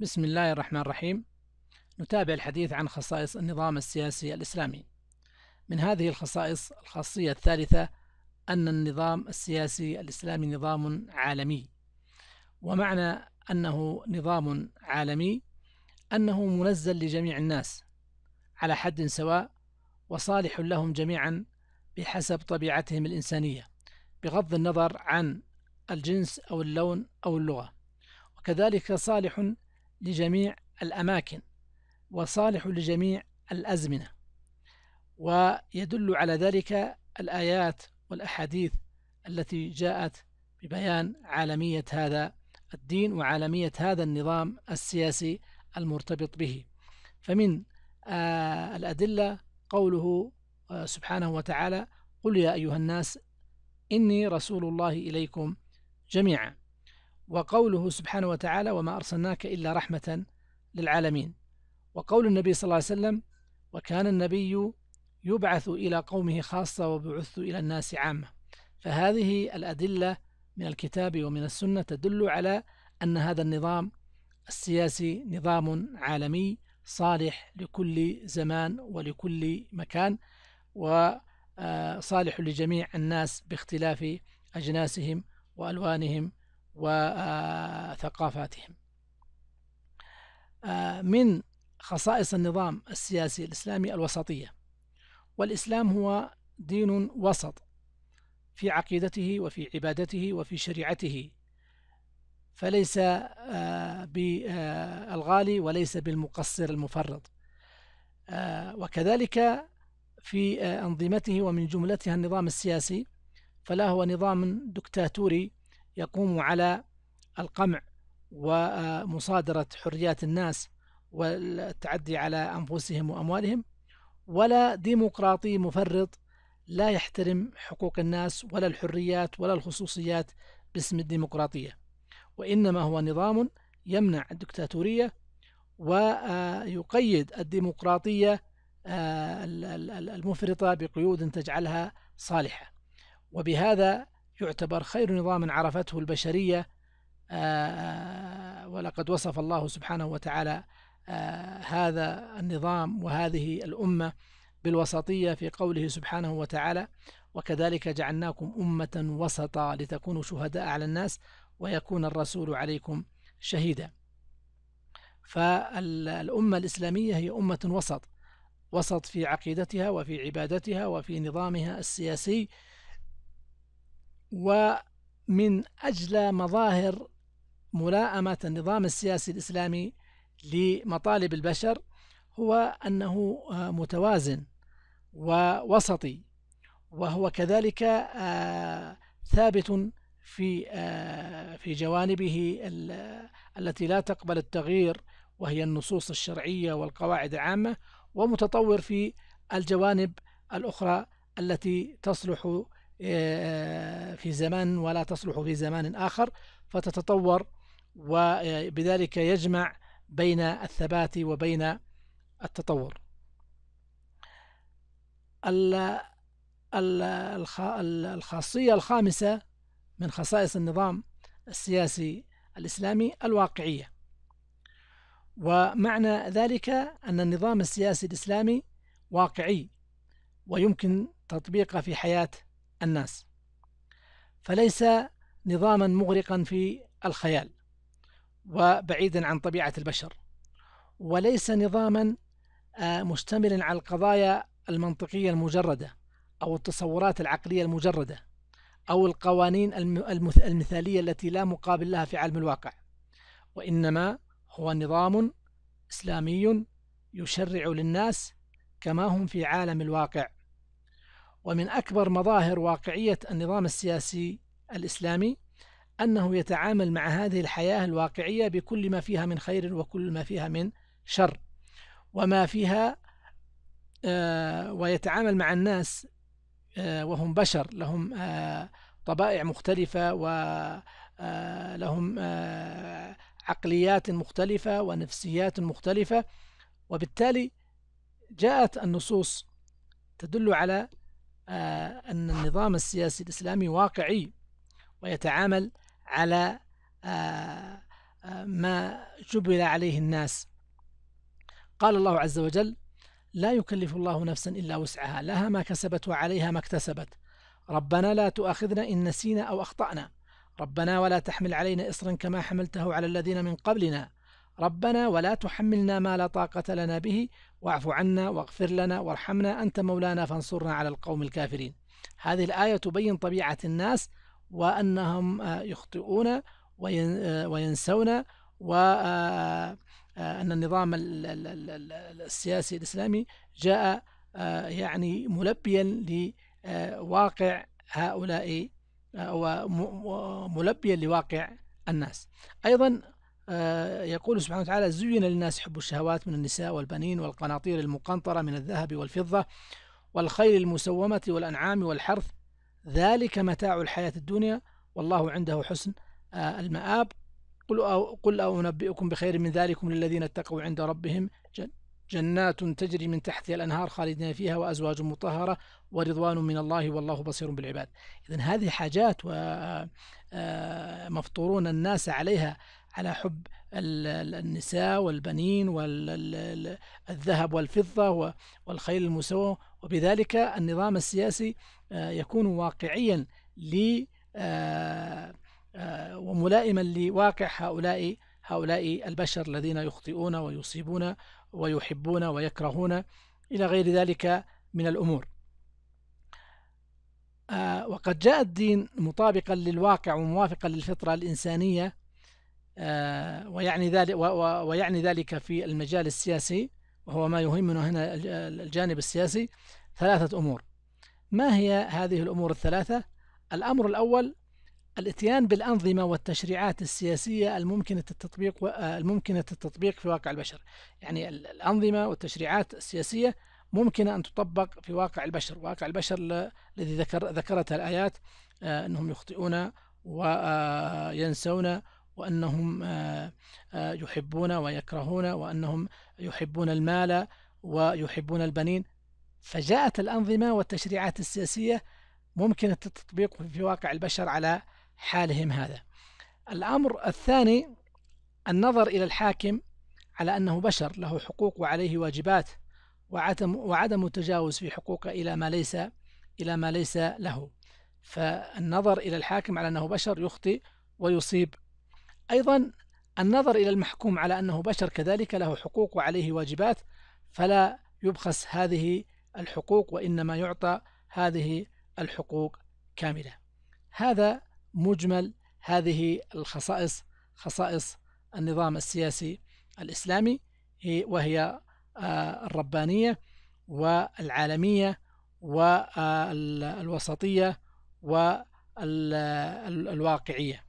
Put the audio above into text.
بسم الله الرحمن الرحيم نتابع الحديث عن خصائص النظام السياسي الإسلامي من هذه الخصائص الخاصية الثالثة أن النظام السياسي الإسلامي نظام عالمي ومعنى أنه نظام عالمي أنه منزل لجميع الناس على حد سواء وصالح لهم جميعا بحسب طبيعتهم الإنسانية بغض النظر عن الجنس أو اللون أو اللغة وكذلك صالح لجميع الأماكن وصالح لجميع الأزمنة ويدل على ذلك الآيات والأحاديث التي جاءت ببيان عالمية هذا الدين وعالمية هذا النظام السياسي المرتبط به فمن آه، الأدلة قوله آه، سبحانه وتعالى قل يا أيها الناس إني رسول الله إليكم جميعا وقوله سبحانه وتعالى وما أرسلناك إلا رحمة للعالمين وقول النبي صلى الله عليه وسلم وكان النبي يبعث إلى قومه خاصة وبعث إلى الناس عامة فهذه الأدلة من الكتاب ومن السنة تدل على أن هذا النظام السياسي نظام عالمي صالح لكل زمان ولكل مكان وصالح آه، لجميع الناس باختلاف أجناسهم وألوانهم وثقافاتهم آه، من خصائص النظام السياسي الإسلامي الوسطية والإسلام هو دين وسط في عقيدته وفي عبادته وفي شريعته فليس آه، بالغالي وليس بالمقصر المفرط آه، وكذلك في أنظمته ومن جملتها النظام السياسي فلا هو نظام دكتاتوري يقوم على القمع ومصادرة حريات الناس والتعدي على أنفسهم وأموالهم ولا ديمقراطي مفرط لا يحترم حقوق الناس ولا الحريات ولا الخصوصيات باسم الديمقراطية وإنما هو نظام يمنع الدكتاتورية ويقيد الديمقراطية المفرطة بقيود تجعلها صالحة وبهذا يعتبر خير نظام عرفته البشرية آه، آه، ولقد وصف الله سبحانه وتعالى آه، هذا النظام وهذه الأمة بالوسطية في قوله سبحانه وتعالى وكذلك جعلناكم أمة وسطا لتكونوا شهداء على الناس ويكون الرسول عليكم شهيدا فالأمة الإسلامية هي أمة وسط وسط في عقيدتها وفي عبادتها وفي نظامها السياسي ومن أجل مظاهر ملاءمة النظام السياسي الإسلامي لمطالب البشر هو أنه آه، متوازن ووسطي وهو كذلك آه، ثابت في آه، في جوانبه التي لا تقبل التغيير وهي النصوص الشرعية والقواعد العامة ومتطور في الجوانب الأخرى التي تصلح آه، في زمان ولا تصلح في زمان آخر فتتطور وبذلك آه، يجمع بين الثبات وبين التطور الخاصية الخامسة من خصائص النظام السياسي الإسلامي الواقعية ومعنى ذلك أن النظام السياسي الإسلامي واقعي ويمكن تطبيقه في حياة الناس فليس نظاما مغرقا في الخيال وبعيدا عن طبيعة البشر وليس نظاما آه، مشتملا على القضايا المنطقية المجردة أو التصورات العقلية المجردة أو القوانين المثالية التي لا مقابل لها في عالم الواقع وإنما هو نظام إسلامي يشرع للناس كما هم في عالم الواقع ومن أكبر مظاهر واقعية النظام السياسي الإسلامي أنه يتعامل مع هذه الحياة الواقعية بكل ما فيها من خير وكل ما فيها من شر وما فيها آه، ويتعامل مع الناس آه، وهم بشر لهم آه، طبائع مختلفة ولهم عقليات مختلفة ونفسيات مختلفة وبالتالي جاءت النصوص تدل على آه، أن النظام السياسي الإسلامي واقعي ويتعامل على آه، آه، ما جبل عليه الناس قال الله عز وجل لا يكلف الله نفسا إلا وسعها لها ما كسبت وعليها ما اكتسبت ربنا لا تؤاخذنا إن نسينا أو أخطأنا ربنا ولا تحمل علينا إصرا كما حملته على الذين من قبلنا ربنا ولا تحملنا ما لا طاقة لنا به واعف عنا واغفر لنا وارحمنا أنت مولانا فانصرنا على القوم الكافرين هذه الآية تبين طبيعة الناس وأنهم آه، يخطئون آه، وينسون وأن آه، النظام السياسي الإسلامي جاء يعني ملبيا لواقع هؤلاء وملبيا لواقع الناس أيضا آه، يقول سبحانه وتعالى زين للناس حب الشهوات من النساء والبنين والقناطير المقنطرة من الذهب والفضة والخيل المسومة والأنعام والحرث ذلك متاع الحياة الدنيا والله عنده حسن آه، المآب قل أو قل أنبئكم بخير من ذلكم للذين اتقوا عند ربهم جنات تجري من تحتها الأنهار خالدين فيها وأزواج مطهرة ورضوان من الله والله بصير بالعباد إذا هذه حاجات ومفطورون آه، الناس عليها على حب النساء والبنين والذهب والفضة والخيل المسوى وبذلك النظام السياسي آه، يكون واقعيا ل آه، آه، وملائما لواقع هؤلاء هؤلاء البشر الذين يخطئون ويصيبون ويحبون ويكرهون إلى غير ذلك من الأمور وقد جاء الدين مطابقا للواقع وموافقا للفطرة الإنسانية آه، ويعني ذلك ويعني ذلك في المجال السياسي وهو ما يهمنا هنا الجانب السياسي ثلاثة أمور ما هي هذه الأمور الثلاثة؟ الأمر الأول الاتيان بالأنظمة والتشريعات السياسية الممكنة التطبيق آه، الممكنة التطبيق في واقع البشر يعني الأنظمة والتشريعات السياسية ممكن أن تطبق في واقع البشر واقع البشر الذي ذكر ذكرتها الآيات آه، أنهم يخطئون وينسون وأنهم آه، آه، يحبون ويكرهون وأنهم يحبون المال ويحبون البنين فجاءت الأنظمة والتشريعات السياسية ممكن التطبيق في واقع البشر على حالهم هذا الأمر الثاني النظر إلى الحاكم على أنه بشر له حقوق وعليه واجبات وعدم وعدم التجاوز في حقوقه إلى ما ليس إلى ما ليس له فالنظر إلى الحاكم على أنه بشر يخطئ ويصيب أيضا النظر إلى المحكوم على أنه بشر كذلك له حقوق وعليه واجبات فلا يبخس هذه الحقوق وإنما يعطى هذه الحقوق كاملة هذا مجمل هذه الخصائص خصائص النظام السياسي الإسلامي وهي آه، الربانية والعالمية والوسطية والواقعية